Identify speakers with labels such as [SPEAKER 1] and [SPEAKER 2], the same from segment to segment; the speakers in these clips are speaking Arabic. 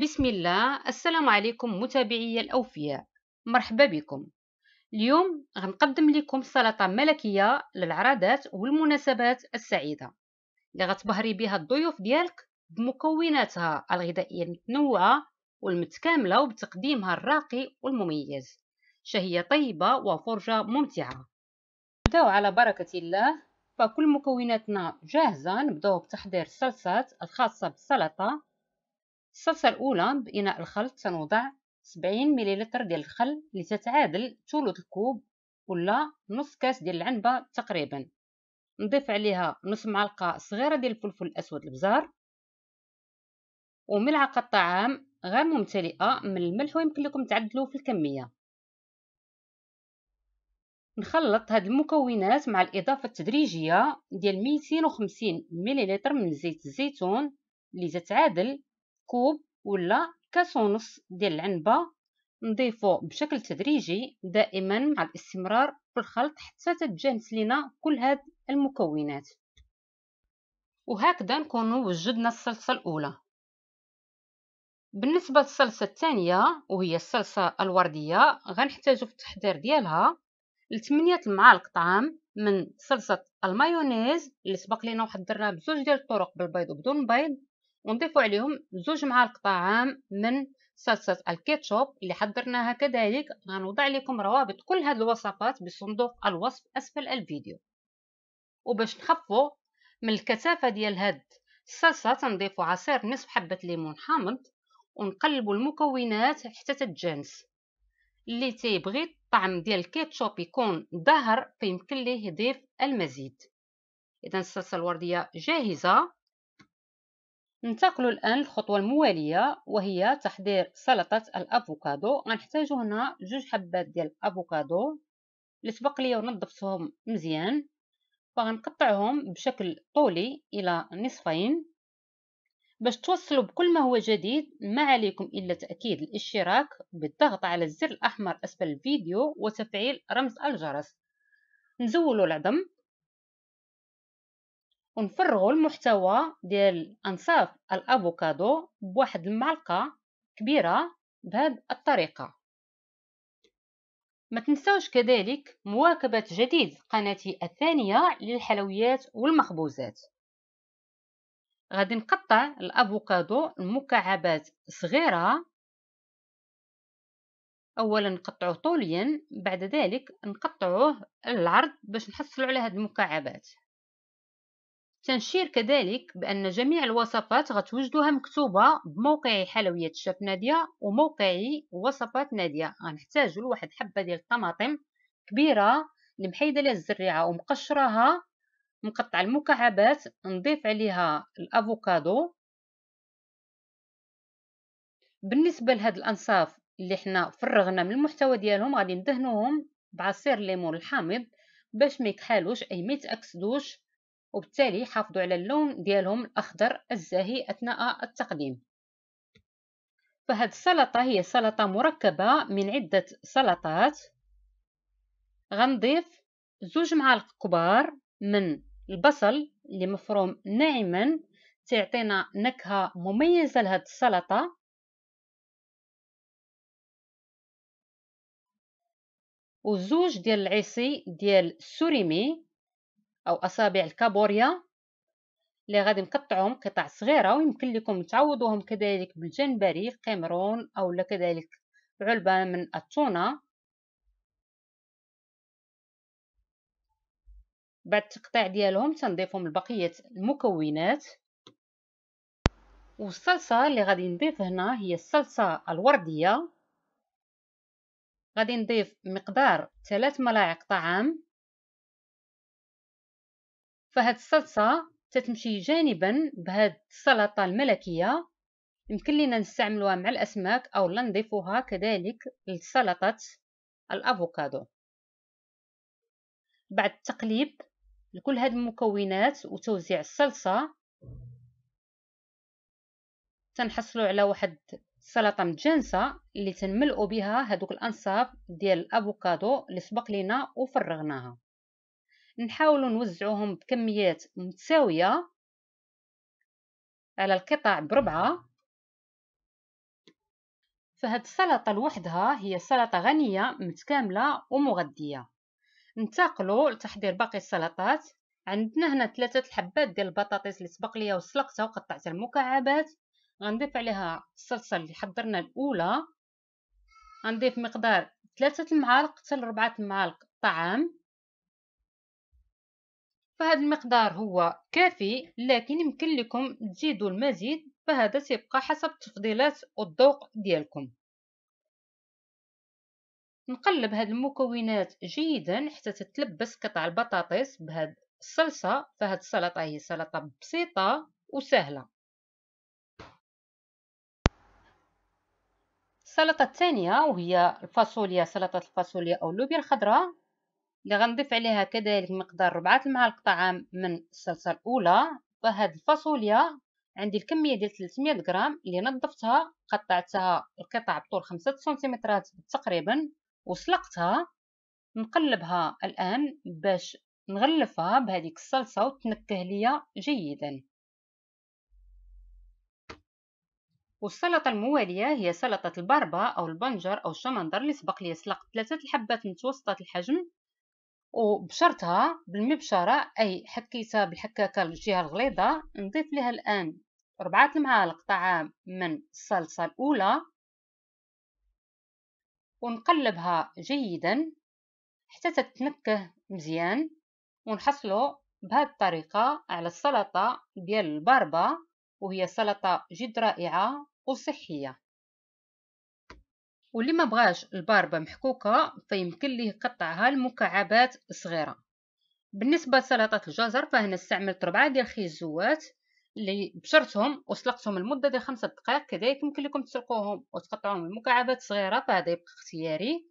[SPEAKER 1] بسم الله السلام عليكم متابعي الأوفياء مرحبا بكم اليوم غنقدم لكم سلطة ملكية للعراضات والمناسبات السعيدة اللي غتبهري بها الضيوف ديالك بمكوناتها الغذائية المتنوعة والمتكاملة وبتقديمها الراقي والمميز شهية طيبة وفرجة ممتعة نبداو على بركة الله فكل مكوناتنا جاهزة نبداو بتحضير الصلصات الخاصة بالسلطة الصلصة الأولى بإناء الخلط سنوضع 70 مليلتر ديال الخل لتتعادل ثلث الكوب ولا نص كاس ديال العنبة تقريبا نضيف عليها نص معلقة صغيرة ديال الفلفل الأسود البزار وملعقة طعام غير ممتلئة من الملح ويمكن لكم تعدلوا في الكمية نخلط هاد المكونات مع الإضافة التدريجية ديال 250 مليلتر من زيت الزيتون لتتعادل كوب ولا كاس ونص ديال العنبه نضيفو بشكل تدريجي دائما مع الاستمرار في الخلط حتى تتجانس لينا كل هاد المكونات وهكذا نكونو وجدنا الصلصه الاولى بالنسبه للصلصه الثانيه وهي الصلصه الورديه غنحتاجو في التحضير ديالها لثمانية معالق طعام من صلصه المايونيز اللي سبق لينا وحضرناها بزوج ديال الطرق بالبيض وبدون بيض ونضيفوا عليهم زوج معالق طعام من صلصة الكاتشوب اللي حضرناها كذلك غنوضع لكم روابط كل هذه الوصفات بصندوق الوصف أسفل الفيديو وباش نخفوا من الكثافة ديال هاد الصلصة تنضيفو عصير نصف حبة ليمون حامض ونقلبوا المكونات حتى تتجانس اللي تيبغي الطعم ديال الكاتشوب يكون ظاهر فيمكن ليه يضيف المزيد اذا الصلصه الورديه جاهزه ننتقل الآن للخطوة الموالية وهي تحضير سلطة الأفوكادو غنحتاجو هنا جوج حبات ديال الأفوكادو اللي سبق لي ونظفتهم مزيان فغنقطعهم بشكل طولي إلى نصفين باش توصلوا بكل ما هو جديد ما عليكم إلا تأكيد الاشتراك بالضغط على الزر الأحمر أسفل الفيديو وتفعيل رمز الجرس نزولوا العظم ونفرغوا المحتوى ديال انصاف الافوكادو بواحد المعلقه كبيره بهذه الطريقه ما تنساوش كذلك مواكبه جديد قناتي الثانيه للحلويات والمخبوزات غادي نقطع الافوكادو مكعبات صغيره اولا نقطعوه طوليا بعد ذلك نقطعوه العرض باش نحصلوا على هاد المكعبات تنشير كذلك بأن جميع الوصفات غتوجدوها مكتوبة بموقعي حلويات الشاف نادية وموقعي وصفات نادية غنحتاجو لواحد حبة ديال الطماطم كبيرة لمحيدة ليها الزريعة ومقشراها نقطع المكعبات نضيف عليها الأفوكادو بالنسبة لهاد الأنصاف اللي حنا فرغنا من المحتوى ديالهم غادي ندهنوهم بعصير الليمون الحامض باش ما اي ما يتاكسدوش وبالتالي حافظوا على اللون ديالهم الأخضر الزاهي أثناء التقديم فهاد السلطة هي سلطة مركبة من عدة سلطات غنضيف زوج معالق كبار من البصل
[SPEAKER 2] اللي مفروم ناعما تعطينا نكهة مميزة لهاد السلطة وزوج ديال العصي ديال السوريمي أو أصابع
[SPEAKER 1] الكابوريا اللي غادي نقطعهم قطع صغيرة ويمكن لكم تعوضوهم كذلك بالجنبري القمرون أو كذلك علبة من التونة
[SPEAKER 2] بعد التقطيع ديالهم تنضيفهم لبقية المكونات والصلصة اللي غادي نضيف هنا هي الصلصة الوردية غادي نضيف مقدار ثلاث ملاعق طعام فهاد
[SPEAKER 1] الصلصه تتمشي جانبا بهاد السلطه الملكيه يمكن لينا نستعملوها مع الاسماك او نضيفوها كذلك لسلطه الافوكادو بعد التقليب لكل هاد المكونات وتوزيع الصلصه تنحصلوا على واحد سلطه متجانسه اللي تنملؤ بها هادوك الانصاف ديال الافوكادو اللي سبق لينا وفرغناها نحاول نوزعوهم بكميات متساويه على القطع بربعه فهاد السلطه لوحدها هي سلطه غنيه متكامله ومغذيه ننتقلوا لتحضير باقي السلطات عندنا هنا ثلاثه الحبات ديال البطاطس اللي سبق ليا وسلقتها وقطعتها المكعبات غنضيف عليها الصلصه اللي حضرنا الاولى غنضيف مقدار ثلاثه المعالق حتى لربعه المعالق طعام فهذا المقدار هو كافي لكن يمكن لكم تزيدوا المزيد فهذا سيبقى حسب التفضيلات والذوق ديالكم نقلب هاد المكونات جيدا حتى تتلبس قطع البطاطس بهاد الصلصة فهاد السلطة هي سلطة بسيطة وسهلة السلطة الثانية وهي الفاصوليا سلطة الفاصوليا أو اللوبيا الخضراء اللي غنضيف عليها كذلك مقدار ربعة المعالق طعام من الصلصه الاولى وهاد الفاصوليا عندي الكميه ديال 300 غرام اللي نظفتها قطعتها القطع بطول 5 سنتيمترات تقريبا وسلقتها نقلبها الان باش نغلفها بهذيك الصلصه وتنكه ليا جيدا والسلطه المواليه هي سلطه الباربا او البنجر او الشمندر اللي سبق لي سلقت ثلاثه الحبات متوسطه الحجم وبشرتها بالمبشرة أي حكيتها بالحكاكة الجهة الغليظة نضيف لها الآن ربعة المعالق طعام من الصلصة الأولى ونقلبها جيدا حتى تتنكه مزيان ونحصله بهذه الطريقة على السلطة ديال الباربا وهي سلطة جد رائعة وصحية واللي ما بغاش الباربة محكوكة فيمكن ليه قطعها لمكعبات صغيرة بالنسبة لسلطة الجزر فهنا استعملت ربعة ديال الخيزوات اللي بشرتهم وسلقتهم لمدة ديال خمسة دقائق كذلك يمكن لكم تسلقوهم وتقطعوهم لمكعبات صغيرة فهذا يبقى اختياري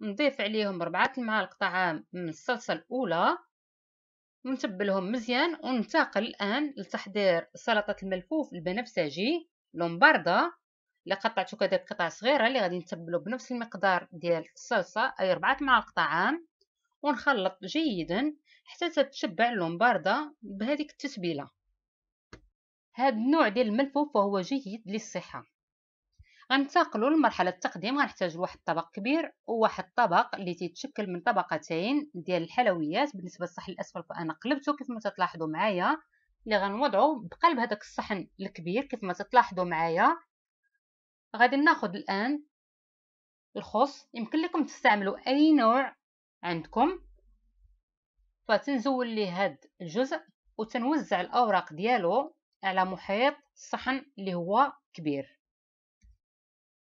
[SPEAKER 1] نضيف عليهم ربعة المعالق طعام من الصلصة الأولى ونتبلهم مزيان وننتقل الآن لتحضير سلطة الملفوف البنفسجي لومباردا الا قطعتو كذلك قطع صغيره اللي غادي نتبلو بنفس المقدار ديال الصلصه اي 4 معالق طعام ونخلط جيدا حتى تتشبع اللومبارده بهذيك التتبيله هذا النوع ديال الملفوف وهو جيد للصحه غنتقلوا لمرحله التقديم غنحتاج لواحد الطبق كبير وواحد الطبق اللي تيتشكل من طبقتين ديال الحلويات بالنسبه للصحن الاسفل فانا قلبته كيف ما تلاحظوا معايا اللي غنوضعو بقلب هذاك الصحن الكبير كيف ما تلاحظوا معايا غادي ناخد الآن الخص يمكن لكم تستعملوا أي نوع عندكم فتنزول لي هاد الجزء وتنوزع الأوراق ديالو على محيط الصحن اللي هو كبير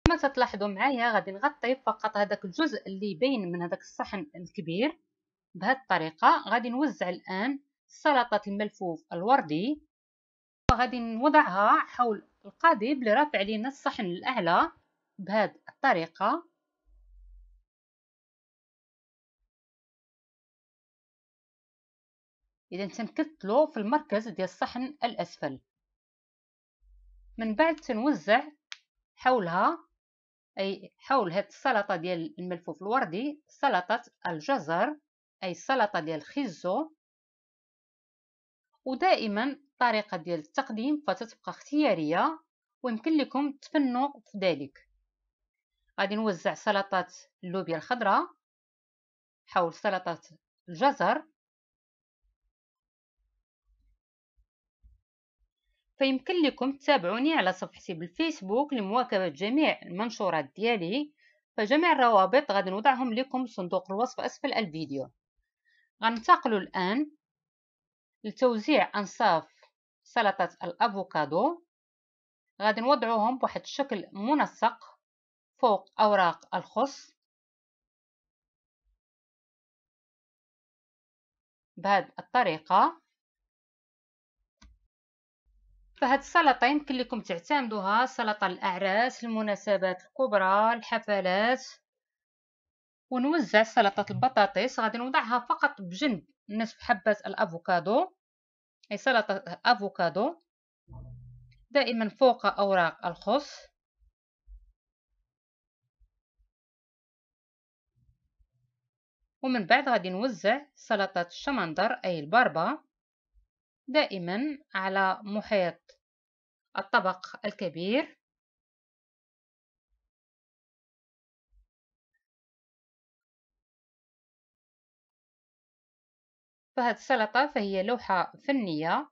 [SPEAKER 1] كما تلاحظوا معايا غادي نغطي فقط هذاك الجزء اللي يبين من هذاك الصحن الكبير بهذه الطريقة غادي نوزع الآن سلطة الملفوف الوردي وغادي نوضعها حول القاضي بلي رافع لينا
[SPEAKER 2] الصحن الأعلى بهاد الطريقة إذا تنكتلو في المركز ديال الصحن الأسفل من بعد تنوزع
[SPEAKER 1] حولها أي حول هاد السلطة ديال الملفوف الوردي سلطة الجزر أي سلطة ديال الخيزو ودائما الطريقه ديال التقديم فتتبقى اختياريه ويمكن لكم تفنوا في ذلك غادي نوزع سلطات اللوبيا الخضراء
[SPEAKER 2] حول سلطات الجزر فيمكن لكم تتابعوني على صفحتي بالفيسبوك
[SPEAKER 1] لمواكبة جميع المنشورات ديالي فجميع الروابط غادي نوضعهم لكم في صندوق الوصف أسفل الفيديو غننتقلوا الآن لتوزيع أنصاف سلطة الأفوكادو غادي نوضعوهم بواحد
[SPEAKER 2] الشكل منسق فوق أوراق الخص بهذه الطريقة فهاد السلطة يمكن لكم تعتمدوها سلطة
[SPEAKER 1] الأعراس المناسبات الكبرى الحفلات ونوزع سلطة البطاطس غادي نوضعها فقط بجنب نصف حبة الأفوكادو
[SPEAKER 2] أي سلطة أفوكادو دائما فوق أوراق الخص
[SPEAKER 1] ومن بعد غادي نوزع سلطة الشمندر أي الباربا
[SPEAKER 2] دائما على محيط الطبق الكبير فهاد السلطة فهي لوحة فنية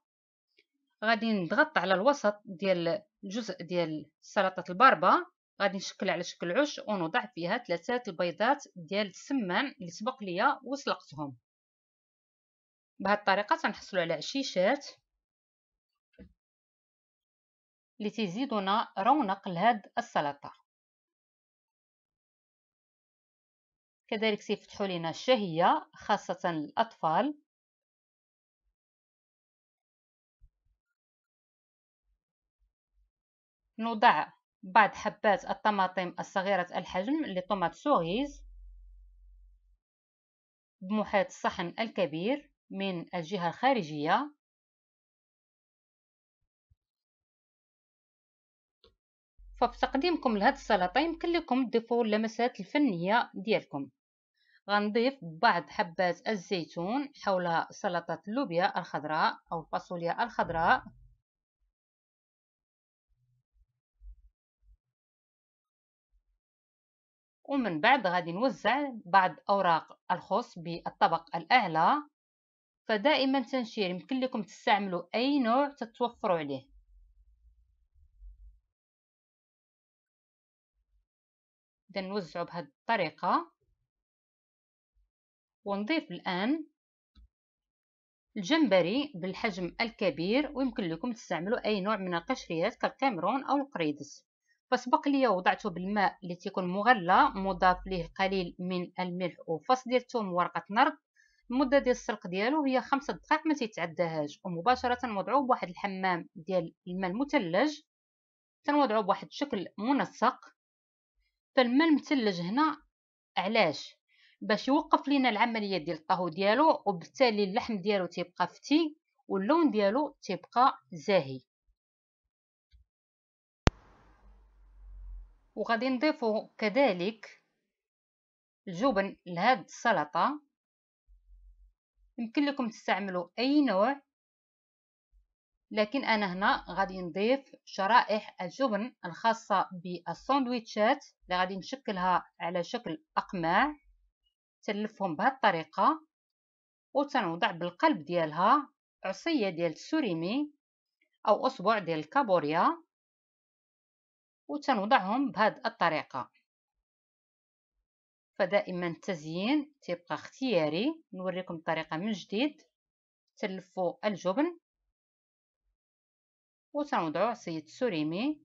[SPEAKER 2] غادي نضغط على الوسط ديال الجزء ديال
[SPEAKER 1] سلطة الباربا غادي نشكل على شكل عش ونوضع فيها ثلاثة البيضات ديال السمان
[SPEAKER 2] اللي سبق ليا وسلقتهم بهاد الطريقة تنحصلو على عشيشات اللي تزيدنا رونق لهاد السلطة كذلك سيفتحوا لنا الشهية خاصة الأطفال نضع
[SPEAKER 1] بعض حبات الطماطم الصغيرة الحجم لطماط سوغيز
[SPEAKER 2] بمحيط الصحن الكبير من الجهة الخارجية فبتقديمكم لهاد السلطة يمكن لكم تضيفوا اللمسات الفنية ديالكم
[SPEAKER 1] غنضيف بعض حبات الزيتون حول سلطة اللوبيا الخضراء
[SPEAKER 2] أو الفاصوليا الخضراء ومن بعد غادي نوزع بعض
[SPEAKER 1] أوراق الخص بالطبق الأعلى فدائما تنشير يمكن لكم
[SPEAKER 2] تستعملوا أي نوع تتوفروا عليه إذا نوزعوا بهذه الطريقة ونضيف الآن الجمبري
[SPEAKER 1] بالحجم الكبير ويمكن لكم تستعملوا أي نوع من القشريات كالكاميرون أو القريدس فسبق ليا وضعته بالماء اللي تيكون مغلى مضاف ليه قليل من الملح وفص ديال الثوم وورقه نرد المده ديال السلق ديالو هي خمسة دقائق ما تيتعداهاش ومباشره نوضعوه بواحد الحمام ديال الماء المثلج تنوضعوه بواحد الشكل منسق فالماء المثلج هنا علاش باش يوقف لينا العمليه ديال الطهو ديالو وبالتالي اللحم ديالو تيبقى فتي واللون ديالو تيبقى زاهي وغادي نضيفو كذلك الجبن لهاد السلطة يمكن لكم تستعملوا أي نوع لكن أنا هنا غادي نضيف شرائح الجبن الخاصة بالساندويتشات اللي غادي نشكلها على شكل أقماع تلفهم بهاد الطريقة وتنوضع بالقلب ديالها عصية ديال السوريمي أو أصبع ديال الكابوريا وتنوضعهم بهذه الطريقه فدائما التزيين تيبقى اختياري نوريكم الطريقه من جديد تلفوا الجبن
[SPEAKER 2] وتنوضعوا عصيه سوريمي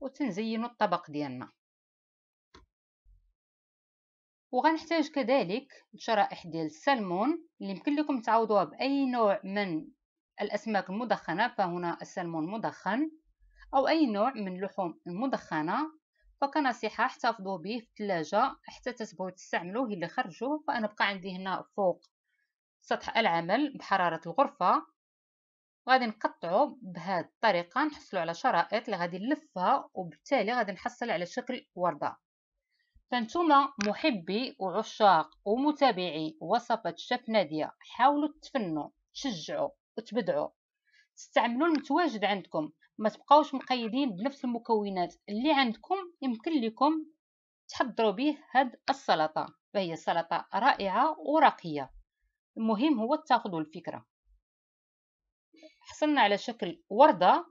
[SPEAKER 2] وتنزينوا الطبق ديالنا
[SPEAKER 1] وغنحتاج كذلك شرائح ديال السلمون اللي يمكن لكم تعوضوها باي نوع من الاسماك المدخنه فهنا السلمون مدخن أو أي نوع من اللحوم المدخنة فكنصيحة احتفظوا به في الثلاجة حتى تتبغوا تستعملوه إلا خرجوه فأنا بقى عندي هنا فوق سطح العمل بحرارة الغرفة غادي نقطعو بهاد الطريقة نحصلو على شرائط اللي غادي نلفها وبالتالي غادي نحصل على شكل وردة فانتوما محبي وعشاق ومتابعي وصفة شف نادية حاولوا تفنوا تشجعوا وتبدعوا استعملوا المتواجد عندكم ما تبقاوش مقيدين بنفس المكونات اللي عندكم يمكن لكم تحضروا به هاد السلطه فهي سلطه رائعه وراقيه المهم هو تاخذوا الفكره حصلنا على شكل ورده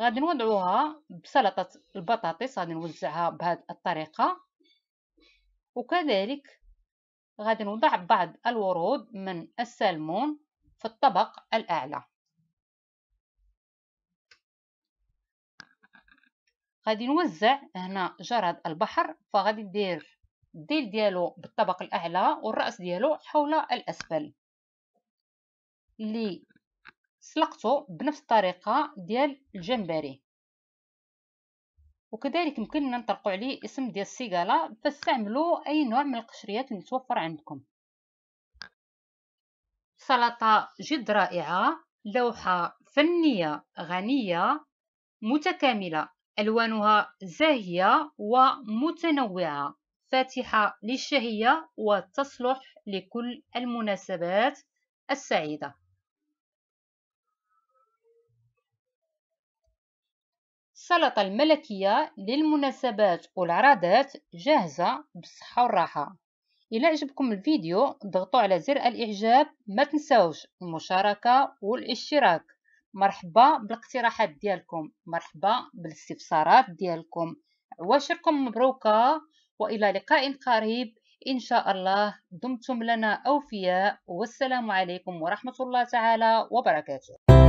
[SPEAKER 1] غادي نوضعوها بسلطه البطاطس غادي نوزعها بهذه الطريقه وكذلك غادي نوضع بعض الورود من السلمون في الطبق الاعلى غادي نوزع هنا جرد البحر فغادي ندير الديل ديالو بالطبق الاعلى والراس ديالو حول الاسفل اللي سلقته بنفس الطريقه ديال الجمبري وكذلك يمكننا نطرقوا عليه اسم ديال السيغالا فاستعملوا اي نوع من القشريات المتوفر عندكم سلطه جد رائعه لوحه فنيه غنيه متكامله ألوانها زاهية ومتنوعة فاتحة للشهية وتصلح لكل المناسبات السعيدة السلطة الملكية للمناسبات والعرادات جاهزة بالصحة والراحة إلى عجبكم الفيديو ضغطوا على زر الإعجاب ما تنسوش المشاركة والاشتراك مرحبا بالاقتراحات ديالكم مرحبا بالاستفسارات ديالكم عواشركم مبروكه والى لقاء قريب ان شاء الله دمتم لنا اوفياء والسلام عليكم ورحمه الله تعالى وبركاته